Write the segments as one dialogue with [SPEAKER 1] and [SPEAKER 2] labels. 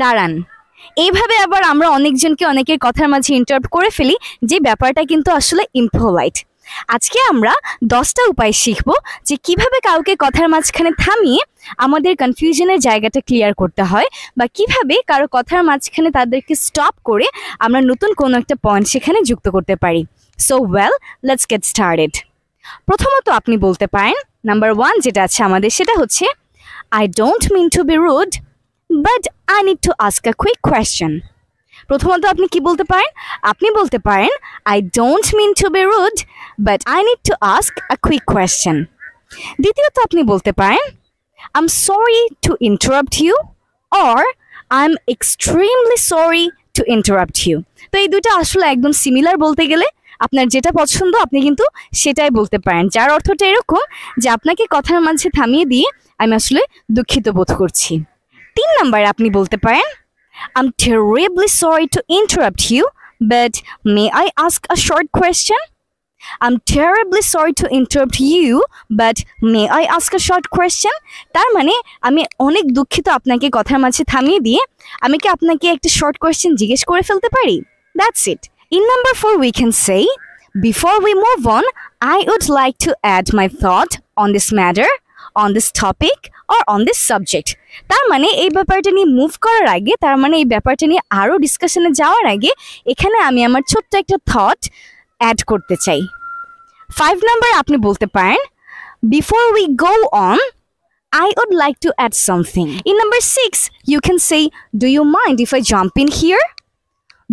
[SPEAKER 1] দাঁড়ান এইভাবে আবার আমরা অনেকজনকে অনেকের কথার মাঝে ইন্টারপ্ট করে ফেলি যে ব্যাপারটা কিন্তু আসলে ইম্প্রোভাইড আজকে আমরা দশটা উপায় শিখব যে কিভাবে কাউকে কথার মাঝখানে থামিয়ে আমাদের কনফিউশনের জায়গাটা ক্লিয়ার করতে হয় বা কিভাবে কারো কথার মাঝখানে তাদেরকে স্টপ করে আমরা নতুন কোনো একটা পয়েন্ট সেখানে যুক্ত করতে পারি so well let's get started প্রথমত আপনি বলতে পারেন নাম্বার ওয়ান যেটা আছে আমাদের সেটা হচ্ছে I don't mean to be rude but I need to ask a quick question প্রথমত আপনি কি বলতে পারেন আপনি বলতে পারেন I don't mean to be rude but I need to ask a quick question দ্বিতীয়ত আপনি বলতে পারেন I am sorry to interrupt you or I am extremely sorry to interrupt you তো এই দুটো আসলে একদম সিমিলার বলতে গেলে আপনার যেটা পছন্দ আপনি কিন্তু সেটাই বলতে পারেন যার অর্থটা এরকম যে আপনাকে কথার মাঝে থামিয়ে দিয়ে আমি আসলে দুঃখিত বোধ করছি তিন নাম্বার আপনি বলতে পারেন I'm terribly sorry to interrupt you, but may I ask a short question? I'm terribly sorry to interrupt you but may I ask a short question তার মানে আমি অনেক দুঃখিত আপনাকে কথার মাঝে থামিয়ে দিয়ে আমি কি আপনাকে একটা শর্ট কোয়েশ্চেন জিজ্ঞেস করে ফেলতে পারি that's it in number four we can say before we move on I would like to add my thought on this matter on this topic or on this subject তার মানে এই ব্যাপারটা নিয়ে move করার আগে তার মানে এই ব্যাপারটা নিয়ে আরও ডিসকাশনে যাওয়ার আগে এখানে আমি আমার ছোট্ট একটা থট অ্যাড করতে চাই ফাইভ নাম্বার আপনি বলতে পারেন before we go on I would like to add something in number six you can say, do you mind if I jump in here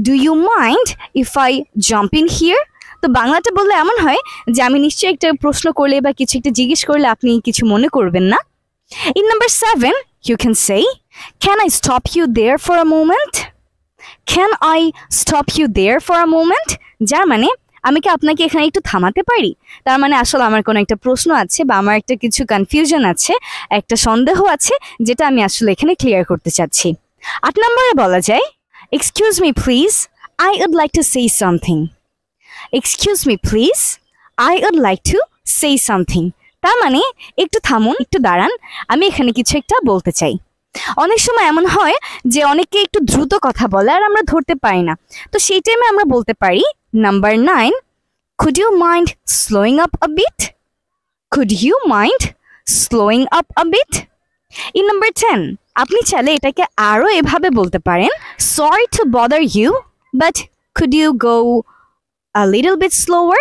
[SPEAKER 1] do you mind if I jump in here তো বাংলাটা বললে এমন হয় যে আমি নিশ্চয়ই একটা প্রশ্ন করলে বা কিছু একটা জিজ্ঞেস করলে আপনি কিছু মনে করবেন না in number seven you can say can I stop you there for a moment can I stop you there for a moment যার মানে আমি কি আপনাকে এখানে একটু থামাতে পারি তার মানে আসলে আমার কোনো একটা প্রশ্ন আছে বা আমার একটা কিছু কনফিউশন আছে একটা সন্দেহ আছে যেটা আমি আসলে এখানে ক্লিয়ার করতে চাচ্ছি আট নম্বরে বলা যায় excuse me please I would like to say something excuse me please I would like to say something তার মানে একটু থামুন একটু দাঁড়ান আমি এখানে কিছু একটা বলতে চাই অনেক সময় এমন হয় যে অনেকে একটু দ্রুত কথা বলে আর আমরা ধরতে পারি না তো সেই টাইমে আমরা বলতে পারি number nine could you mind slowing up a bit could you mind slowing up a bit in number ten আপনি চাইলে এটাকে আরও এভাবে বলতে পারেন sorry to bother you but could you go a little bit slower?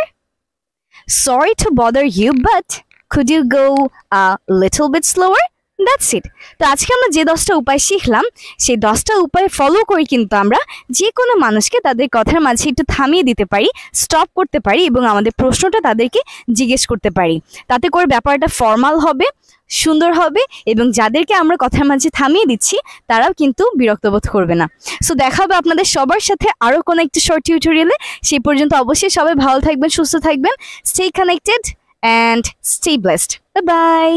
[SPEAKER 1] Sorry to bother you, but could you go a little bit slower? That's it তো আজকে আমরা যে দশটা উপায় শিখলাম সেই দশটা উপায় ফলো করে কিন্তু আমরা যে কোনো মানুষকে তাদের কথার মাঝে একটু থামিয়ে দিতে পারি স্টপ করতে পারি এবং আমাদের প্রশ্নটা তাদেরকে জিজ্ঞেস করতে পারি তাতে করে ব্যাপারটা ফর্মাল হবে সুন্দর হবে এবং যাদেরকে আমরা কথার মাঝে থামিয়ে দিচ্ছি তারাও কিন্তু বিরক্তবোধ করবে না সো দেখা হবে আপনাদের সবার সাথে আরও কোনো একটি শর্ট টিউটোরিয়ালে সেই পর্যন্ত অবশ্যই সবাই ভালো থাকবেন সুস্থ থাকবেন stay connected and stay blessed by